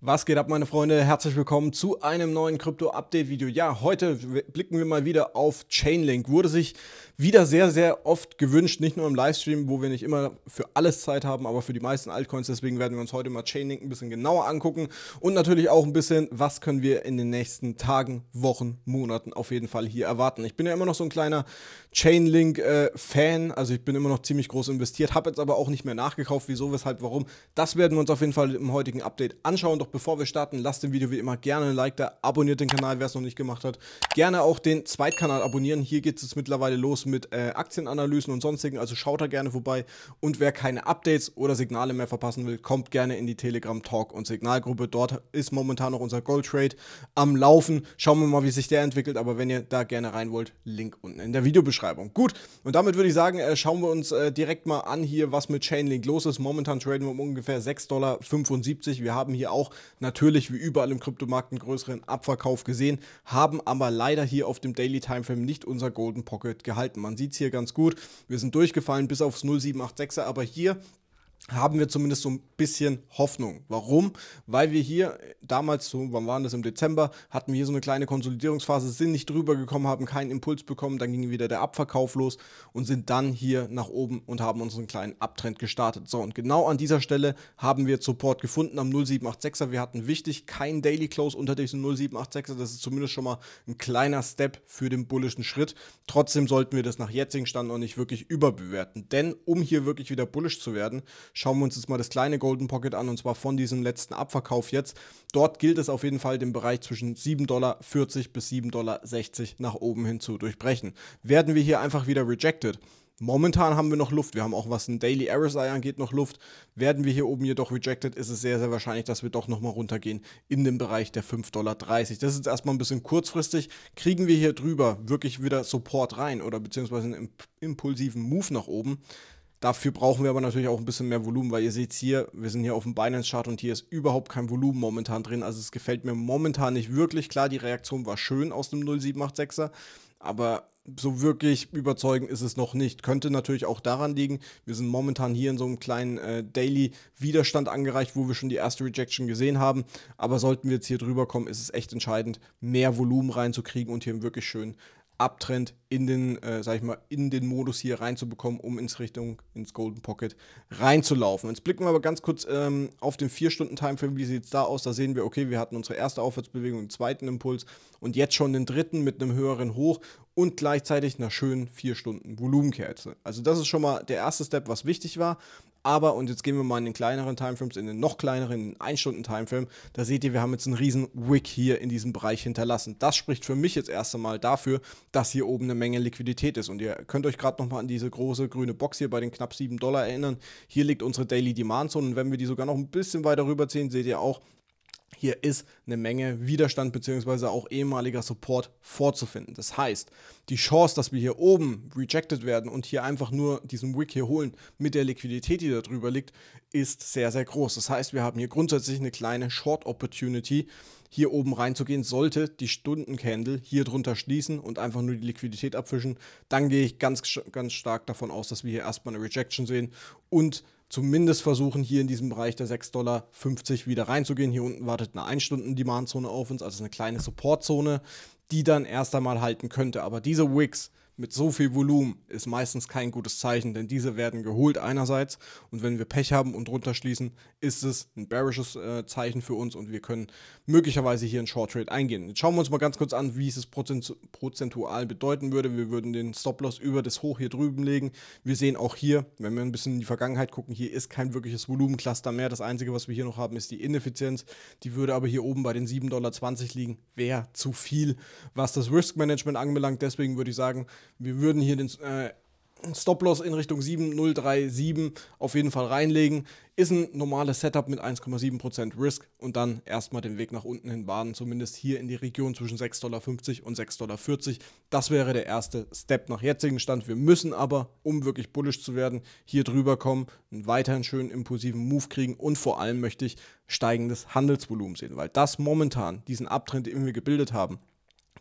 Was geht ab, meine Freunde? Herzlich willkommen zu einem neuen Krypto-Update-Video. Ja, heute blicken wir mal wieder auf Chainlink. Wurde sich wieder sehr, sehr oft gewünscht, nicht nur im Livestream, wo wir nicht immer für alles Zeit haben, aber für die meisten Altcoins. Deswegen werden wir uns heute mal Chainlink ein bisschen genauer angucken und natürlich auch ein bisschen, was können wir in den nächsten Tagen, Wochen, Monaten auf jeden Fall hier erwarten. Ich bin ja immer noch so ein kleiner Chainlink-Fan, äh, also ich bin immer noch ziemlich groß investiert, habe jetzt aber auch nicht mehr nachgekauft, wieso, weshalb, warum. Das werden wir uns auf jeden Fall im heutigen Update anschauen. Doch bevor wir starten, lasst dem Video wie immer gerne ein Like da, abonniert den Kanal, wer es noch nicht gemacht hat. Gerne auch den Zweitkanal abonnieren. Hier geht es mittlerweile los mit äh, Aktienanalysen und sonstigen, also schaut da gerne vorbei. Und wer keine Updates oder Signale mehr verpassen will, kommt gerne in die Telegram Talk und Signalgruppe. Dort ist momentan noch unser Gold Trade am Laufen. Schauen wir mal, wie sich der entwickelt. Aber wenn ihr da gerne rein wollt, Link unten in der Videobeschreibung. Gut, und damit würde ich sagen, äh, schauen wir uns äh, direkt mal an hier, was mit Chainlink los ist. Momentan traden wir um ungefähr 6,75 Dollar. Wir haben hier auch natürlich wie überall im Kryptomarkt einen größeren Abverkauf gesehen, haben aber leider hier auf dem Daily Timeframe nicht unser Golden Pocket gehalten. Man sieht es hier ganz gut, wir sind durchgefallen bis aufs 0786er, aber hier haben wir zumindest so ein bisschen Hoffnung. Warum? Weil wir hier damals, so, wann waren das im Dezember, hatten wir hier so eine kleine Konsolidierungsphase, sind nicht drüber gekommen, haben keinen Impuls bekommen, dann ging wieder der Abverkauf los und sind dann hier nach oben und haben unseren kleinen Abtrend gestartet. So, und genau an dieser Stelle haben wir Support gefunden am 0786er. Wir hatten wichtig kein Daily Close unter diesem 0786er. Das ist zumindest schon mal ein kleiner Step für den bullischen Schritt. Trotzdem sollten wir das nach jetzigen Stand noch nicht wirklich überbewerten, denn um hier wirklich wieder bullisch zu werden, Schauen wir uns jetzt mal das kleine Golden Pocket an und zwar von diesem letzten Abverkauf jetzt. Dort gilt es auf jeden Fall, den Bereich zwischen 7,40 Dollar bis 7,60 Dollar nach oben hin zu durchbrechen. Werden wir hier einfach wieder rejected? Momentan haben wir noch Luft. Wir haben auch, was ein Daily RSI angeht, noch Luft. Werden wir hier oben jedoch rejected, ist es sehr, sehr wahrscheinlich, dass wir doch nochmal runtergehen in den Bereich der 5,30 Dollar. Das ist jetzt erstmal ein bisschen kurzfristig. Kriegen wir hier drüber wirklich wieder Support rein oder beziehungsweise einen impulsiven Move nach oben, Dafür brauchen wir aber natürlich auch ein bisschen mehr Volumen, weil ihr seht hier, wir sind hier auf dem Binance-Chart und hier ist überhaupt kein Volumen momentan drin. Also es gefällt mir momentan nicht wirklich. Klar, die Reaktion war schön aus dem 0786er, aber so wirklich überzeugend ist es noch nicht. Könnte natürlich auch daran liegen, wir sind momentan hier in so einem kleinen äh, Daily-Widerstand angereicht, wo wir schon die erste Rejection gesehen haben. Aber sollten wir jetzt hier drüber kommen, ist es echt entscheidend, mehr Volumen reinzukriegen und hier wirklich schön Abtrend in den, äh, sag ich mal, in den Modus hier reinzubekommen, um ins Richtung, ins Golden Pocket reinzulaufen. Jetzt blicken wir aber ganz kurz ähm, auf den 4-Stunden-Timeframe, wie sieht es da aus? Da sehen wir, okay, wir hatten unsere erste Aufwärtsbewegung, den zweiten Impuls und jetzt schon den dritten mit einem höheren Hoch und gleichzeitig einer schönen 4 Stunden Volumenkerze. Also das ist schon mal der erste Step, was wichtig war. Aber, und jetzt gehen wir mal in den kleineren Timeframes, in den noch kleineren, in den 1-Stunden-Timeframe, da seht ihr, wir haben jetzt einen riesen Wick hier in diesem Bereich hinterlassen. Das spricht für mich jetzt erst einmal dafür, dass hier oben eine Menge Liquidität ist. Und ihr könnt euch gerade nochmal an diese große grüne Box hier bei den knapp 7 Dollar erinnern. Hier liegt unsere Daily Demand Zone und wenn wir die sogar noch ein bisschen weiter rüberziehen, seht ihr auch, hier ist eine Menge Widerstand bzw. auch ehemaliger Support vorzufinden. Das heißt, die Chance, dass wir hier oben rejected werden und hier einfach nur diesen Wick hier holen mit der Liquidität, die da drüber liegt, ist sehr, sehr groß. Das heißt, wir haben hier grundsätzlich eine kleine Short Opportunity, hier oben reinzugehen, sollte die Stundencandle hier drunter schließen und einfach nur die Liquidität abfischen. Dann gehe ich ganz, ganz stark davon aus, dass wir hier erstmal eine Rejection sehen und zumindest versuchen, hier in diesem Bereich der 6,50 Dollar wieder reinzugehen. Hier unten wartet eine 1-Stunden-Demand-Zone auf uns, also eine kleine Support-Zone, die dann erst einmal halten könnte. Aber diese Wicks mit so viel Volumen ist meistens kein gutes Zeichen, denn diese werden geholt einerseits und wenn wir Pech haben und runterschließen, ist es ein bearisches äh, Zeichen für uns und wir können möglicherweise hier einen Short Trade eingehen. Jetzt schauen wir uns mal ganz kurz an, wie es es prozentual bedeuten würde. Wir würden den Stop Loss über das Hoch hier drüben legen. Wir sehen auch hier, wenn wir ein bisschen in die Vergangenheit gucken, hier ist kein wirkliches Volumencluster mehr. Das einzige, was wir hier noch haben, ist die Ineffizienz. Die würde aber hier oben bei den 7,20 Dollar liegen. Wäre zu viel, was das Risk Management anbelangt. Deswegen würde ich sagen, wir würden hier den äh, Stop-Loss in Richtung 7037 auf jeden Fall reinlegen. Ist ein normales Setup mit 1,7% Risk und dann erstmal den Weg nach unten hin baden, zumindest hier in die Region zwischen 6,50 Dollar und 6,40 Das wäre der erste Step nach jetzigem Stand. Wir müssen aber, um wirklich bullisch zu werden, hier drüber kommen, einen weiteren schönen impulsiven Move kriegen und vor allem möchte ich steigendes Handelsvolumen sehen, weil das momentan diesen Abtrend, den wir gebildet haben,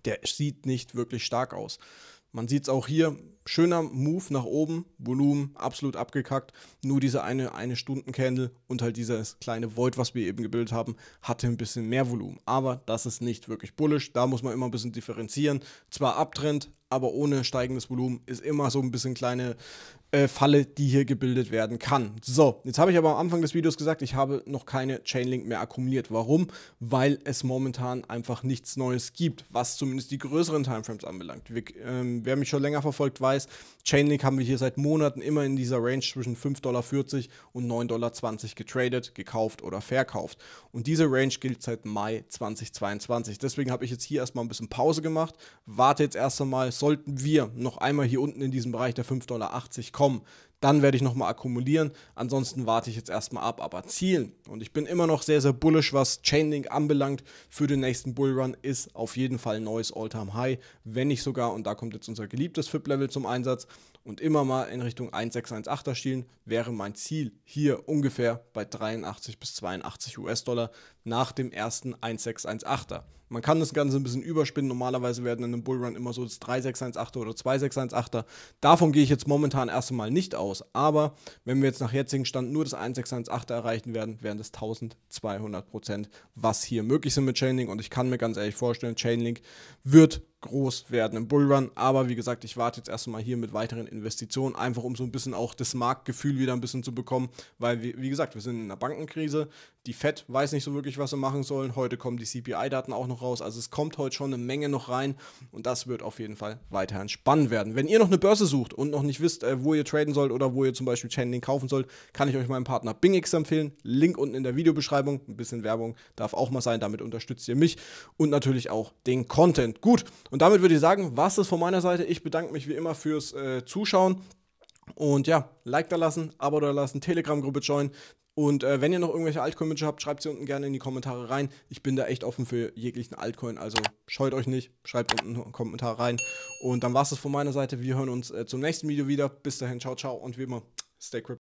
der sieht nicht wirklich stark aus. Man sieht es auch hier, schöner Move nach oben, Volumen absolut abgekackt. Nur diese eine, eine Stunden Candle und halt dieses kleine Void, was wir eben gebildet haben, hatte ein bisschen mehr Volumen. Aber das ist nicht wirklich bullish. Da muss man immer ein bisschen differenzieren. Zwar Abtrend, aber ohne steigendes Volumen ist immer so ein bisschen kleine äh, Falle, die hier gebildet werden kann. So, jetzt habe ich aber am Anfang des Videos gesagt, ich habe noch keine Chainlink mehr akkumuliert. Warum? Weil es momentan einfach nichts Neues gibt, was zumindest die größeren Timeframes anbelangt. Wir, ähm, wer mich schon länger verfolgt weiß, Chainlink haben wir hier seit Monaten immer in dieser Range zwischen 5,40 Dollar und 9,20 Dollar getradet, gekauft oder verkauft. Und diese Range gilt seit Mai 2022. Deswegen habe ich jetzt hier erstmal ein bisschen Pause gemacht, warte jetzt erst einmal sollten wir noch einmal hier unten in diesen Bereich der 5,80 Dollar kommen, dann werde ich nochmal akkumulieren. Ansonsten warte ich jetzt erstmal ab. Aber Zielen, und ich bin immer noch sehr, sehr bullish, was Chainlink anbelangt für den nächsten Bullrun, ist auf jeden Fall ein neues Alltime high wenn nicht sogar, und da kommt jetzt unser geliebtes FIP-Level zum Einsatz, und immer mal in Richtung 1618er Stielen wäre mein Ziel hier ungefähr bei 83 bis 82 US-Dollar nach dem ersten 1618er. Man kann das Ganze ein bisschen überspinnen. Normalerweise werden in einem Bullrun immer so das 3618er oder 2618er. Davon gehe ich jetzt momentan erstmal nicht aus aus. Aber wenn wir jetzt nach jetzigem Stand nur das 1618 erreichen werden, wären das 1200 Prozent, was hier möglich sind mit Chainlink. Und ich kann mir ganz ehrlich vorstellen, Chainlink wird groß werden im Bullrun. Aber wie gesagt, ich warte jetzt erstmal hier mit weiteren Investitionen, einfach um so ein bisschen auch das Marktgefühl wieder ein bisschen zu bekommen, weil, wie gesagt, wir sind in einer Bankenkrise. Die Fed weiß nicht so wirklich, was sie machen sollen. Heute kommen die CPI-Daten auch noch raus. Also es kommt heute schon eine Menge noch rein und das wird auf jeden Fall weiterhin spannend werden. Wenn ihr noch eine Börse sucht und noch nicht wisst, äh, wo ihr traden sollt oder wo ihr zum Beispiel Chainlink kaufen sollt, kann ich euch meinen Partner BingX empfehlen. Link unten in der Videobeschreibung. Ein bisschen Werbung darf auch mal sein. Damit unterstützt ihr mich und natürlich auch den Content. Gut, und damit würde ich sagen, was ist von meiner Seite. Ich bedanke mich wie immer fürs äh, Zuschauen. Und ja, Like da lassen, Abo da lassen, Telegram-Gruppe joinen. Und äh, wenn ihr noch irgendwelche Altcoin-Wünsche habt, schreibt sie unten gerne in die Kommentare rein. Ich bin da echt offen für jeglichen Altcoin, also scheut euch nicht, schreibt unten einen Kommentar rein. Und dann war es das von meiner Seite. Wir hören uns äh, zum nächsten Video wieder. Bis dahin, ciao, ciao und wie immer, stay crypto.